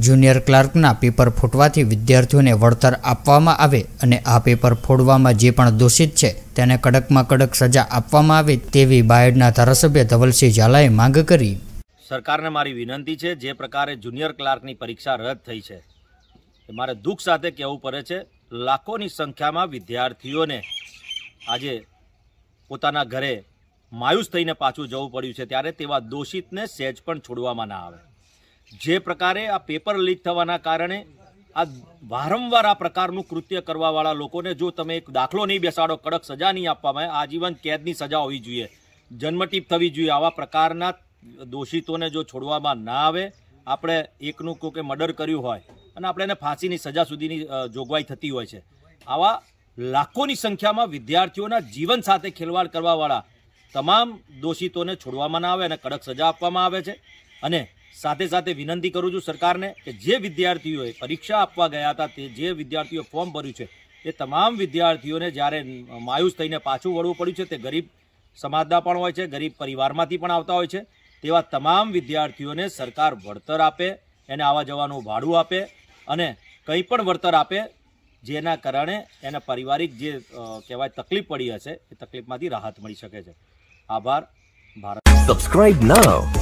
junior ક્લાર્કના paper ફૂટવાથી વિદ્યાર્થીઓને વળતર આપવામાં આવે અને આ પેપર ફોડવામાં જે પણ દોષિત છે તેને કડકમાં કડક સજા આપવામાં આવે તેવી બાયડના ધારાસભ્ય ધવલસિંહ ઝાલાએ માંગ કરી સરકારને મારી વિનંતી છે જે પ્રકારે જુનિયર ક્લાર્કની પરીક્ષા રદ થઈ છે મારે દુઃખ સાથે કહેવું પડે છે લાખોની સંખ્યામાં વિદ્યાર્થીઓને આજે પોતાના ઘરે માયુસ થઈને પાછું જવું પડ્યું છે ત્યારે તેવા દોષિતને સહેજ પણ છોડવામાં ના આવે જે પ્રકારે આ પેપર લીક થવાના કારણે આ વારંવાર આ પ્રકારનું કૃત્ય કરવાવાળા લોકોને જો તમે એક દાખલો નહીં બેસાડો કડક સજા નહીં આપવામાં આવે આજીવન કેદની સજા હોવી જોઈએ જન્મટીપ થવી જોઈએ આવા પ્રકારના દોષિતોને જો છોડવામાં ના આવે આપણે એકનું કોકે મર્ડર કર્યું હોય અને આપણે એને ફાંસીની સજા સુધીની જોગવાઈ થતી હોય છે આવા લાખોની સંખ્યામાં વિદ્યાર્થીઓના જીવન સાથે ખેલવાડ કરવાવાળા તમામ દોષિતોને છોડવામાં આવે અને કડક સજા આપવામાં આવે છે અને સાથે સાથે વિનંતી કરું છું સરકારને કે જે વિદ્યાર્થીઓએ પરીક્ષા આપવા ગયા હતા તે જે વિદ્યાર્થીઓએ ફોર્મ ભર્યું છે એ તમામ વિદ્યાર્થીઓને જ્યારે માયુસ થઈને પાછું વળવું પડ્યું છે તે ગરીબ સમાજના પણ હોય છે ગરીબ પરિવારમાંથી પણ આવતા હોય છે તેવા તમામ વિદ્યાર્થીઓને સરકાર વળતર આપે એને આવવા જવાનું ભાડું આપે અને કંઈ પણ વળતર આપે જેના કારણે એના પારિવારિક જે કહેવાય તકલીફ પડી હશે એ તકલીફમાંથી રાહત મળી શકે છે આભાર ભારત સબસ્ક્રાઇબ નાઉ